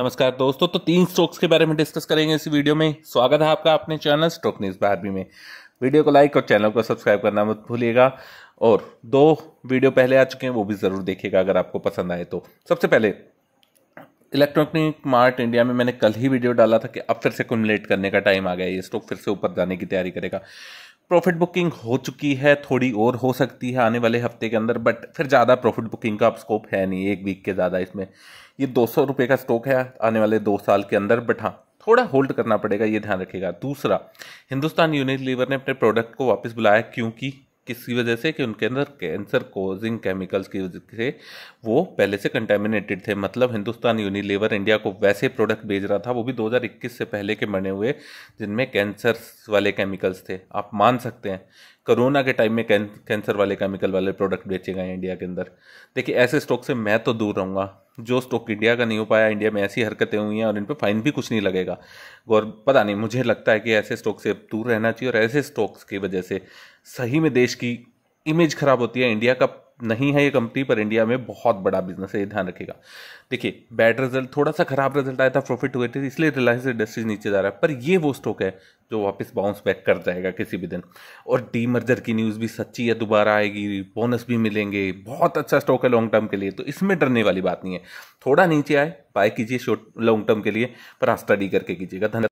नमस्कार दोस्तों तो तीन स्ट्रोक्स के बारे में डिस्कस करेंगे इस वीडियो में स्वागत है आपका अपने चैनल स्ट्रोक न्यूज बारहवीं में वीडियो को लाइक और चैनल को सब्सक्राइब करना मत भूलिएगा और दो वीडियो पहले आ चुके हैं वो भी ज़रूर देखिएगा अगर आपको पसंद आए तो सबसे पहले इलेक्ट्रॉनिक मार्ट इंडिया में मैंने कल ही वीडियो डाला था कि अब फिर से कुमलेट करने का टाइम आ गया ये स्टॉक फिर से ऊपर जाने की तैयारी करेगा प्रॉफिट बुकिंग हो चुकी है थोड़ी और हो सकती है आने वाले हफ्ते के अंदर बट फिर ज़्यादा प्रॉफिट बुकिंग का अब स्कोप है नहीं एक वीक के ज़्यादा इसमें ये दो सौ रुपये का स्टॉक है आने वाले दो साल के अंदर बट हाँ थोड़ा होल्ड करना पड़ेगा ये ध्यान रखेगा दूसरा हिंदुस्तान यूनिट लीवर ने अपने प्रोडक्ट को वापस बुलाया क्योंकि किसकी वजह से कि उनके अंदर कैंसर कोजिंग केमिकल्स की वजह से वो पहले से कंटेमिनेटेड थे मतलब हिंदुस्तान यूनिलीवर इंडिया को वैसे प्रोडक्ट भेज रहा था वो भी 2021 से पहले के बने हुए जिनमें कैंसर वाले केमिकल्स थे आप मान सकते हैं कोरोना के टाइम में कैं, कैंसर वाले केमिकल वाले प्रोडक्ट बेचे गए इंडिया के अंदर देखिए ऐसे स्टॉक से मैं तो दूर रहूँगा जो स्टॉक इंडिया का नहीं हो पाया इंडिया में ऐसी हरकतें हुई हैं और इन पर फाइन भी कुछ नहीं लगेगा और पता नहीं मुझे लगता है कि ऐसे स्टॉक से दूर रहना चाहिए और ऐसे स्टॉक्स की वजह से सही में देश की इमेज खराब होती है इंडिया का नहीं है ये कंपनी पर इंडिया में बहुत बड़ा बिजनेस है ये ध्यान रखेगा देखिए बैड रिजल्ट थोड़ा सा खराब रिजल्ट आया था प्रॉफिट हुए थे इसलिए रिलायंस इंडस्ट्रीज नीचे जा रहा है पर ये वो स्टॉक है जो वापस बाउंस बैक कर जाएगा किसी भी दिन और डी मर्जर की न्यूज़ भी सच्ची है दोबारा आएगी बोनस भी मिलेंगे बहुत अच्छा स्टॉक है लॉन्ग टर्म के लिए तो इसमें डरने वाली बात नहीं है थोड़ा नीचे आए बाय कीजिए शॉर्ट लॉन्ग टर्म के लिए पर आप स्टडी करके कीजिएगा धन्यवाद